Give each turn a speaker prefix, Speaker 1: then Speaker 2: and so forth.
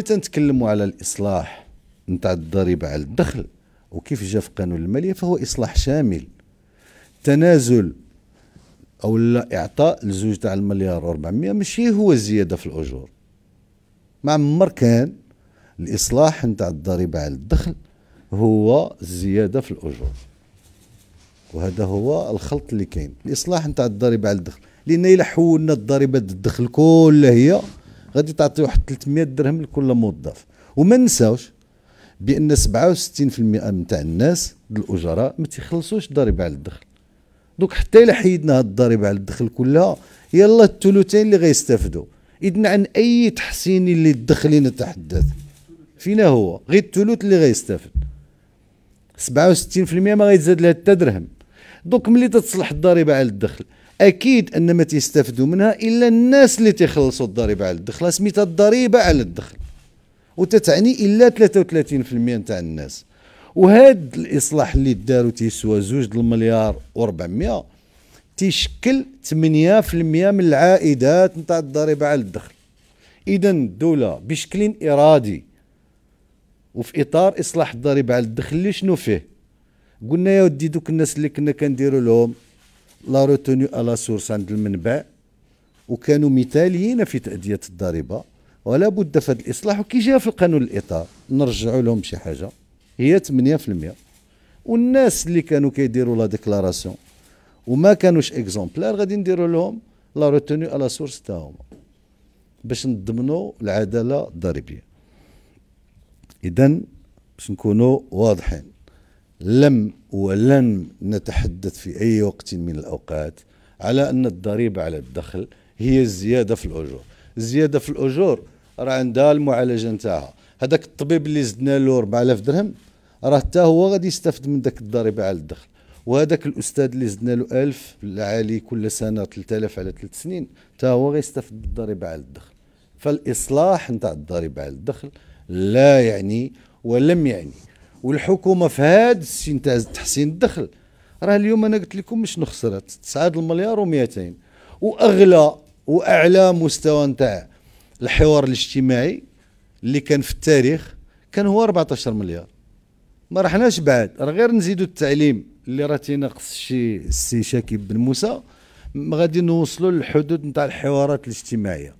Speaker 1: ملي تنتكلموا على الاصلاح نتاع الضريبه على الدخل وكيف جاء في قانون الماليه فهو اصلاح شامل تنازل او لا اعطاء الزوج تاع المليار و400 ماشي هو زياده في الاجور ما عمر كان الاصلاح نتاع الضريبه على الدخل هو الزياده في الاجور وهذا هو الخلط اللي كاين الاصلاح نتاع الضريبه على الدخل لان الى حولنا الضريبه الدخل كلها هي غادي تعطي واحد 300 درهم لكل موظف وما نساوش بان 67% تاع الناس الاجراء ما تيخلصوش الضريبه على الدخل دوك حتى الا حيدنا هاد الضريبه على الدخل كلها يلا الثلثين اللي غيستافدوا اذن عن اي تحسين الدخل نتحدث فينا هو غير الثلث اللي غيستافد 67% ما غيتزاد لها حتى درهم دوك ملي تتصلح الضريبه على الدخل اكيد ان ما تيستافدوا منها الا الناس اللي تيخلصوا الضريبه على الدخل سميتها الضريبه على الدخل وتتعني الا 33% نتاع الناس وهاد الاصلاح اللي داروا تيسوى زوج المليار و400 تيشكل 8% من العائدات نتاع الضريبه على الدخل اذا الدوله بشكل ارادي وفي اطار اصلاح الضريبه على الدخل اللي شنو فيه قلنا يا ودي دوك الناس اللي كنا كنديروا لهم لا روتوني الا سورس عند المنبع وكانوا مثاليين في تاديه الضريبه ولا بد في هذا الاصلاح وكي جاء في القانون الاطار نرجعوا لهم شي حاجه هي 8% والناس اللي كانوا كيديروا لا ديكلاراسيون وما كانوش اكزومبلار غادي نديروا لهم لا روتوني الا سورس تا هما باش نضمنوا العداله الضريبيه اذا باش نكونوا واضحين لم ولن نتحدث في أي وقت من الأوقات على أن الضريبة على الدخل هي الزيادة في الأجور الزيادة في الأجور راه عندها المعالجة نتاعها هذاك الطبيب اللي زدنا له 4000 درهم راه حتى هو غادي يستفد من داك الضريبة على الدخل وهذاك الاستاذ اللي زدنا له 1000 العالي كل سنه 3000 على 3 سنين حتى هو غيستفد بالضريبه على الدخل فالاصلاح نتاع الضريبه على الدخل لا يعني ولم يعني والحكومه في هذا السن تاع تحسين الدخل راه اليوم انا قلت لكم مش نخسرات 9 المليار و200 واغلى واعلى مستوى نتاع الحوار الاجتماعي اللي كان في التاريخ كان هو 14 مليار ما رحناش بعد راه غير نزيدوا التعليم اللي راه تينقص شي السي شاكيب بن موسى غادي نوصلوا للحدود نتاع الحوارات الاجتماعيه